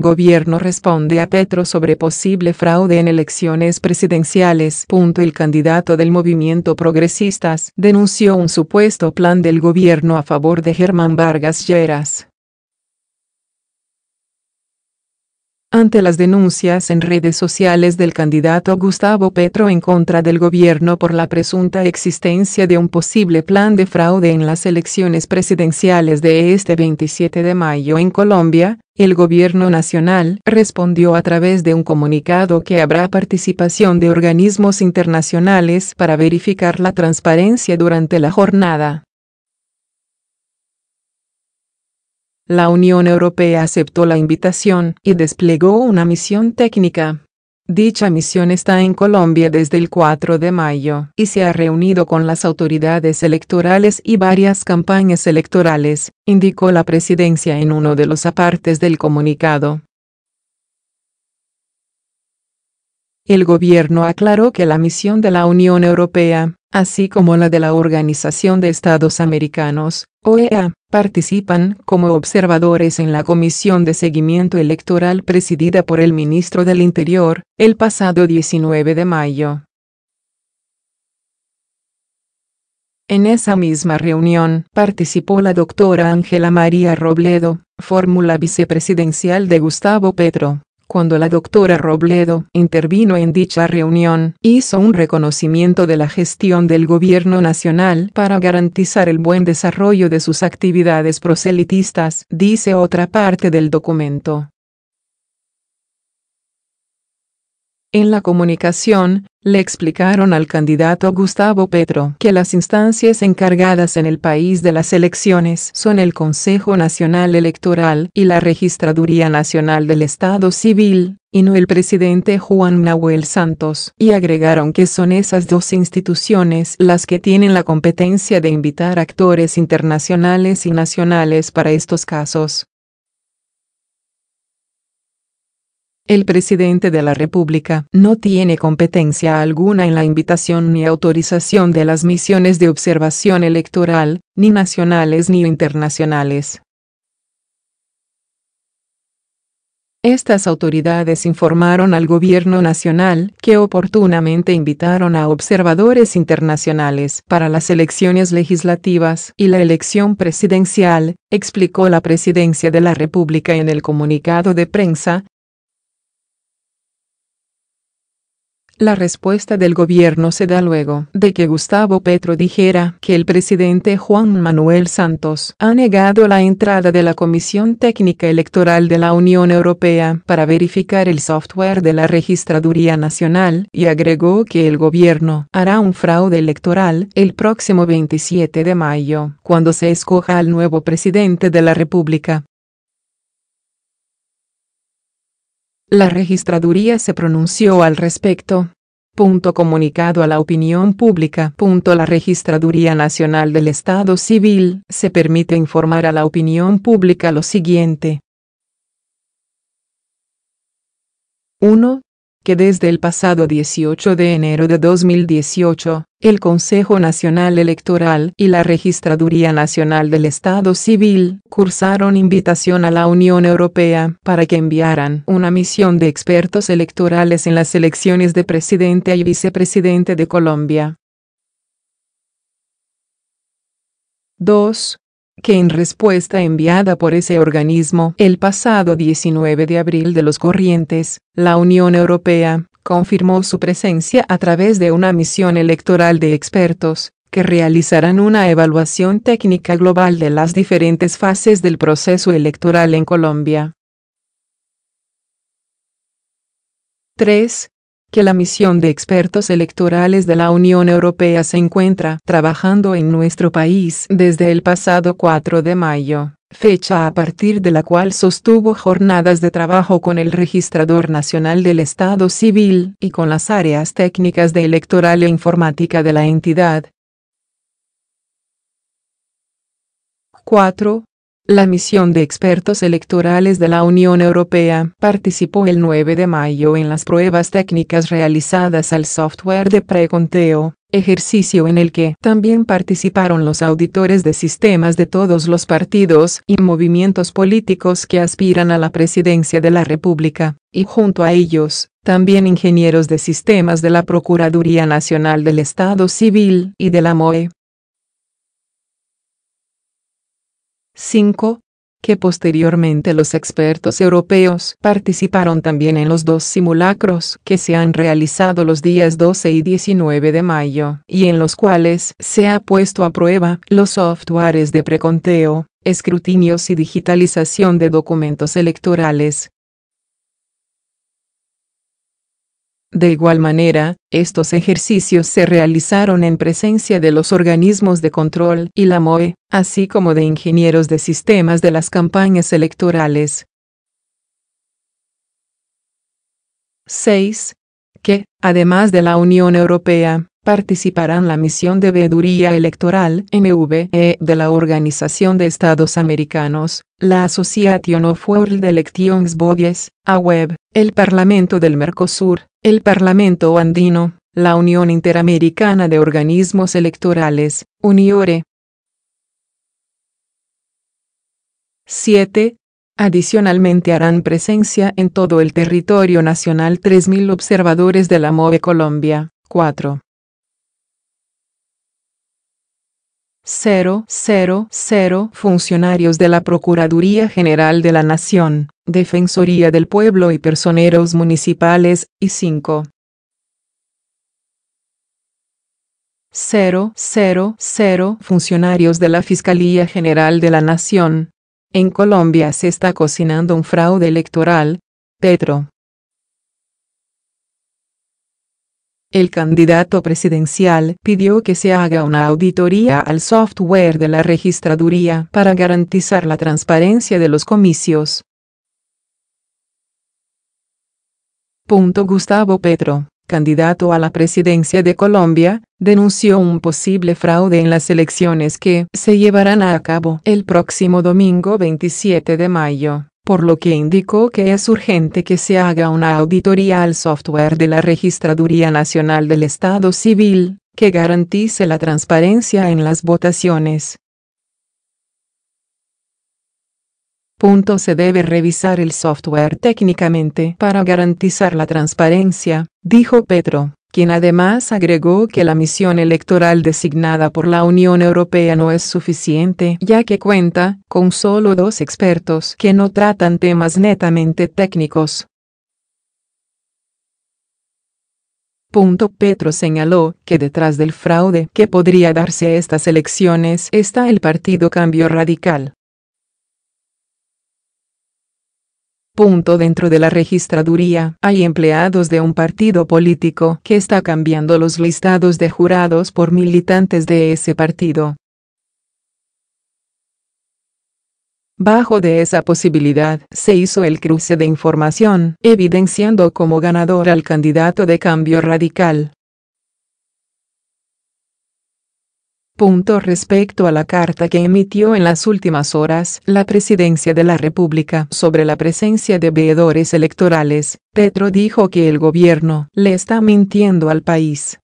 Gobierno responde a Petro sobre posible fraude en elecciones presidenciales. El candidato del movimiento progresistas denunció un supuesto plan del gobierno a favor de Germán Vargas Lleras ante las denuncias en redes sociales del candidato Gustavo Petro en contra del gobierno por la presunta existencia de un posible plan de fraude en las elecciones presidenciales de este 27 de mayo en Colombia, el gobierno nacional respondió a través de un comunicado que habrá participación de organismos internacionales para verificar la transparencia durante la jornada. la Unión Europea aceptó la invitación y desplegó una misión técnica. Dicha misión está en Colombia desde el 4 de mayo y se ha reunido con las autoridades electorales y varias campañas electorales, indicó la presidencia en uno de los apartes del comunicado. El gobierno aclaró que la misión de la Unión Europea, así como la de la Organización de Estados Americanos, OEA, participan como observadores en la Comisión de Seguimiento Electoral presidida por el ministro del Interior, el pasado 19 de mayo. En esa misma reunión participó la doctora Ángela María Robledo, fórmula vicepresidencial de Gustavo Petro. Cuando la doctora Robledo intervino en dicha reunión, hizo un reconocimiento de la gestión del gobierno nacional para garantizar el buen desarrollo de sus actividades proselitistas, dice otra parte del documento. En la comunicación, le explicaron al candidato Gustavo Petro que las instancias encargadas en el país de las elecciones son el Consejo Nacional Electoral y la Registraduría Nacional del Estado Civil, y no el presidente Juan Nahuel Santos, y agregaron que son esas dos instituciones las que tienen la competencia de invitar actores internacionales y nacionales para estos casos. El presidente de la República no tiene competencia alguna en la invitación ni autorización de las misiones de observación electoral, ni nacionales ni internacionales. Estas autoridades informaron al gobierno nacional que oportunamente invitaron a observadores internacionales para las elecciones legislativas y la elección presidencial, explicó la Presidencia de la República en el comunicado de prensa, La respuesta del gobierno se da luego de que Gustavo Petro dijera que el presidente Juan Manuel Santos ha negado la entrada de la Comisión Técnica Electoral de la Unión Europea para verificar el software de la Registraduría Nacional y agregó que el gobierno hará un fraude electoral el próximo 27 de mayo, cuando se escoja al nuevo presidente de la República. La registraduría se pronunció al respecto. Punto comunicado a la opinión pública. Punto la Registraduría Nacional del Estado Civil se permite informar a la opinión pública lo siguiente. 1 que desde el pasado 18 de enero de 2018, el Consejo Nacional Electoral y la Registraduría Nacional del Estado Civil cursaron invitación a la Unión Europea para que enviaran una misión de expertos electorales en las elecciones de presidente y vicepresidente de Colombia. 2 que en respuesta enviada por ese organismo el pasado 19 de abril de los corrientes, la Unión Europea, confirmó su presencia a través de una misión electoral de expertos, que realizarán una evaluación técnica global de las diferentes fases del proceso electoral en Colombia. 3 que la misión de expertos electorales de la Unión Europea se encuentra trabajando en nuestro país desde el pasado 4 de mayo, fecha a partir de la cual sostuvo jornadas de trabajo con el Registrador Nacional del Estado Civil y con las áreas técnicas de electoral e informática de la entidad. 4. La misión de expertos electorales de la Unión Europea participó el 9 de mayo en las pruebas técnicas realizadas al software de preconteo, ejercicio en el que también participaron los auditores de sistemas de todos los partidos y movimientos políticos que aspiran a la presidencia de la República, y junto a ellos, también ingenieros de sistemas de la Procuraduría Nacional del Estado Civil y de la MOE 5. Que posteriormente los expertos europeos participaron también en los dos simulacros que se han realizado los días 12 y 19 de mayo, y en los cuales se ha puesto a prueba los softwares de preconteo, escrutinios y digitalización de documentos electorales, De igual manera, estos ejercicios se realizaron en presencia de los organismos de control y la MOE, así como de ingenieros de sistemas de las campañas electorales. 6. Que, además de la Unión Europea, participarán la misión de veeduría electoral MVE de la Organización de Estados Americanos, la Association of World Elections Bodies, AWEB, el Parlamento del Mercosur, el Parlamento Andino, la Unión Interamericana de Organismos Electorales, UNIORE. 7. Adicionalmente harán presencia en todo el territorio nacional 3.000 observadores de la MOE Colombia. 4. 0 funcionarios de la Procuraduría General de la Nación, Defensoría del Pueblo y personeros municipales, y 5. 0 funcionarios de la Fiscalía General de la Nación. En Colombia se está cocinando un fraude electoral. Petro. El candidato presidencial pidió que se haga una auditoría al software de la registraduría para garantizar la transparencia de los comicios. Gustavo Petro, candidato a la presidencia de Colombia, denunció un posible fraude en las elecciones que se llevarán a cabo el próximo domingo 27 de mayo por lo que indicó que es urgente que se haga una auditoría al software de la Registraduría Nacional del Estado Civil, que garantice la transparencia en las votaciones. Punto se debe revisar el software técnicamente para garantizar la transparencia, dijo Petro quien además agregó que la misión electoral designada por la Unión Europea no es suficiente, ya que cuenta con solo dos expertos que no tratan temas netamente técnicos. Punto Petro señaló que detrás del fraude que podría darse a estas elecciones está el Partido Cambio Radical. Punto dentro de la registraduría hay empleados de un partido político que está cambiando los listados de jurados por militantes de ese partido. Bajo de esa posibilidad, se hizo el cruce de información, evidenciando como ganador al candidato de cambio radical. Punto respecto a la carta que emitió en las últimas horas la Presidencia de la República sobre la presencia de veedores electorales, Petro dijo que el gobierno le está mintiendo al país.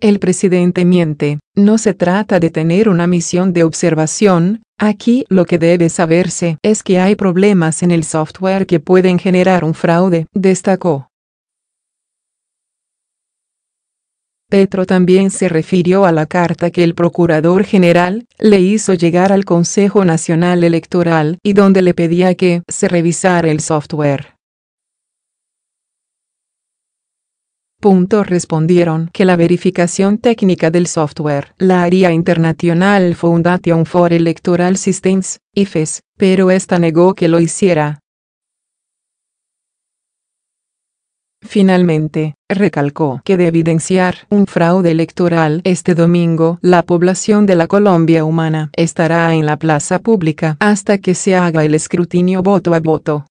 El presidente miente, no se trata de tener una misión de observación, aquí lo que debe saberse es que hay problemas en el software que pueden generar un fraude, destacó. Petro también se refirió a la carta que el Procurador General le hizo llegar al Consejo Nacional Electoral y donde le pedía que se revisara el software. Punto respondieron que la verificación técnica del software la haría Internacional Foundation for Electoral Systems, IFES, pero esta negó que lo hiciera. Finalmente, recalcó que de evidenciar un fraude electoral este domingo, la población de la Colombia humana estará en la plaza pública hasta que se haga el escrutinio voto a voto.